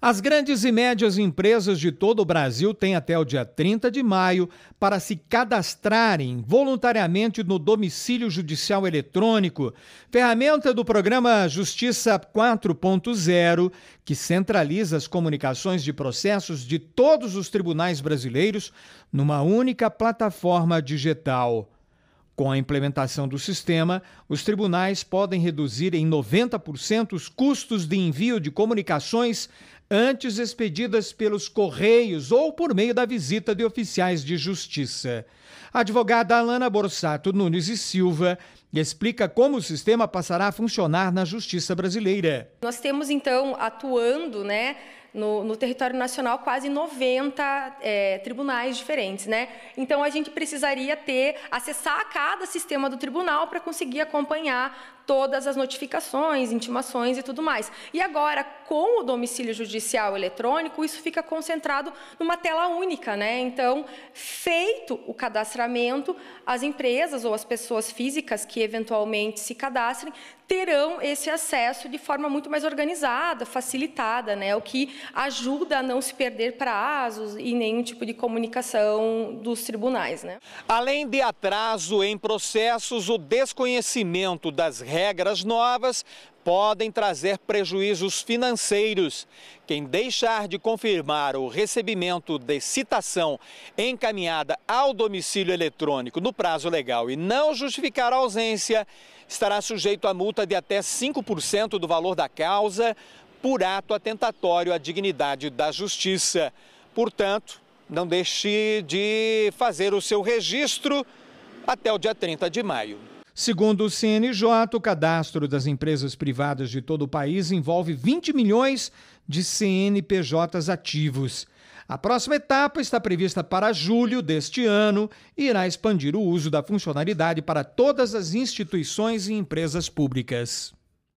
As grandes e médias empresas de todo o Brasil têm até o dia 30 de maio para se cadastrarem voluntariamente no domicílio judicial eletrônico, ferramenta do programa Justiça 4.0, que centraliza as comunicações de processos de todos os tribunais brasileiros numa única plataforma digital. Com a implementação do sistema, os tribunais podem reduzir em 90% os custos de envio de comunicações antes expedidas pelos correios ou por meio da visita de oficiais de justiça. A advogada Alana Borsato Nunes e Silva explica como o sistema passará a funcionar na justiça brasileira. Nós temos então atuando, né, no, no território nacional quase 90 é, tribunais diferentes. Né? Então, a gente precisaria ter, acessar cada sistema do tribunal para conseguir acompanhar todas as notificações, intimações e tudo mais. E agora, com o domicílio judicial eletrônico, isso fica concentrado numa tela única, né? Então, feito o cadastramento, as empresas ou as pessoas físicas que eventualmente se cadastrem terão esse acesso de forma muito mais organizada, facilitada, né? O que ajuda a não se perder prazos e nenhum tipo de comunicação dos tribunais. Né? Além de atraso em processos, o desconhecimento das regras novas podem trazer prejuízos financeiros. Quem deixar de confirmar o recebimento de citação encaminhada ao domicílio eletrônico no prazo legal e não justificar a ausência, estará sujeito a multa de até 5% do valor da causa, por ato atentatório à dignidade da justiça. Portanto, não deixe de fazer o seu registro até o dia 30 de maio. Segundo o CNJ, o cadastro das empresas privadas de todo o país envolve 20 milhões de CNPJs ativos. A próxima etapa está prevista para julho deste ano e irá expandir o uso da funcionalidade para todas as instituições e empresas públicas.